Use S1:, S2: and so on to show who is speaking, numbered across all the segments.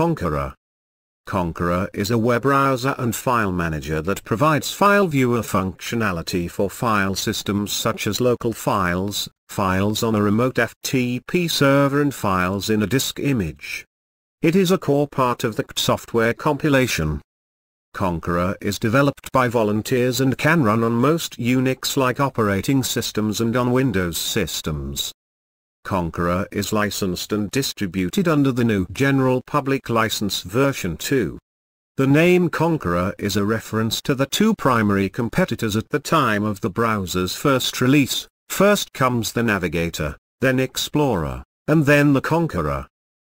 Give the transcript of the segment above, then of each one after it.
S1: Conqueror. Conqueror is a web browser and file manager that provides file viewer functionality for file systems such as local files, files on a remote FTP server and files in a disk image. It is a core part of the CT software compilation. Conqueror is developed by volunteers and can run on most Unix-like operating systems and on Windows systems. Conqueror is licensed and distributed under the new General Public License version 2. The name Conqueror is a reference to the two primary competitors at the time of the browser's first release, first comes the Navigator, then Explorer, and then the Conqueror.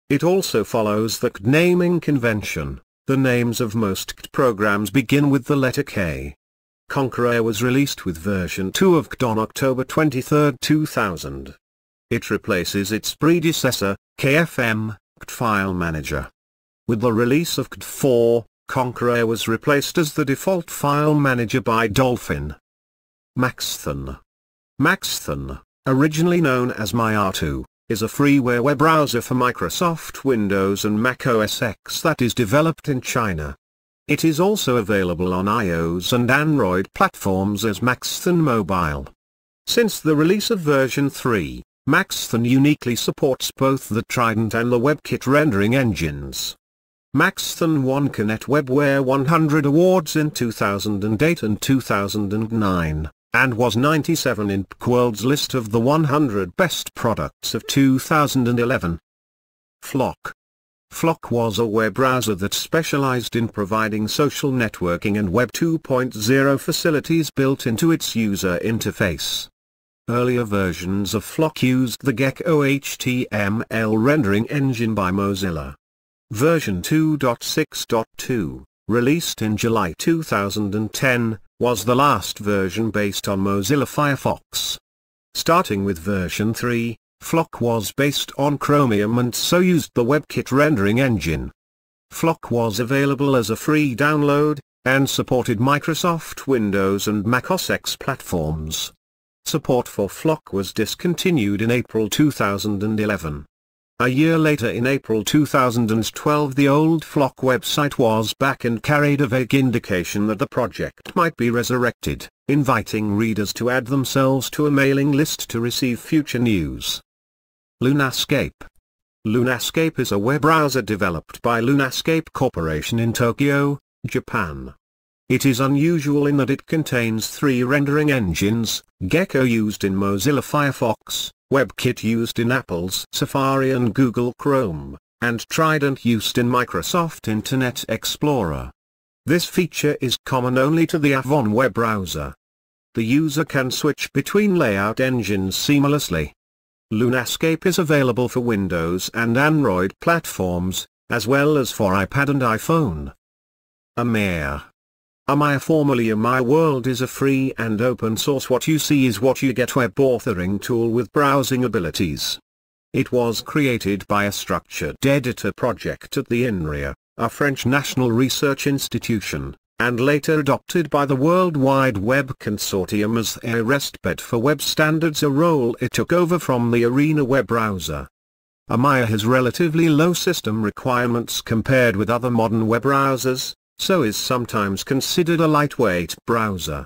S1: It also follows the naming convention, the names of most programs begin with the letter K. Conqueror was released with version 2 of CT on October 23, 2000. It replaces its predecessor, KFM, CT File Manager. With the release of CT 4, Conqueror was replaced as the default file manager by Dolphin. Maxthon. Maxthon, originally known as MyArtu, 2 is a freeware web browser for Microsoft Windows and Mac OS X that is developed in China. It is also available on iOS and Android platforms as Maxthon Mobile. Since the release of version 3, Maxthon uniquely supports both the Trident and the WebKit rendering engines. Maxthon won Kinet WebWare 100 awards in 2008 and 2009, and was 97 in PQWorld's list of the 100 best products of 2011. Flock Flock was a web browser that specialized in providing social networking and Web 2.0 facilities built into its user interface. Earlier versions of Flock used the Gecko HTML rendering engine by Mozilla. Version 2.6.2, released in July 2010, was the last version based on Mozilla Firefox. Starting with version 3, Flock was based on Chromium and so used the WebKit rendering engine. Flock was available as a free download, and supported Microsoft Windows and Mac OS X platforms. Support for Flock was discontinued in April 2011. A year later in April 2012 the old Flock website was back and carried a vague indication that the project might be resurrected, inviting readers to add themselves to a mailing list to receive future news. Lunascape Lunascape is a web browser developed by Lunascape Corporation in Tokyo, Japan. It is unusual in that it contains three rendering engines, Gecko used in Mozilla Firefox, WebKit used in Apple's Safari and Google Chrome, and Trident used in Microsoft Internet Explorer. This feature is common only to the Avon web browser. The user can switch between layout engines seamlessly. Lunascape is available for Windows and Android platforms, as well as for iPad and iPhone. Amir Amaya formerly Amaya World is a free and open source what you see is what you get web authoring tool with browsing abilities. It was created by a structured editor project at the INRIA, a French national research institution, and later adopted by the World Wide Web Consortium as a restbed for web standards a role it took over from the Arena web browser. Amaya has relatively low system requirements compared with other modern web browsers, so is sometimes considered a lightweight browser.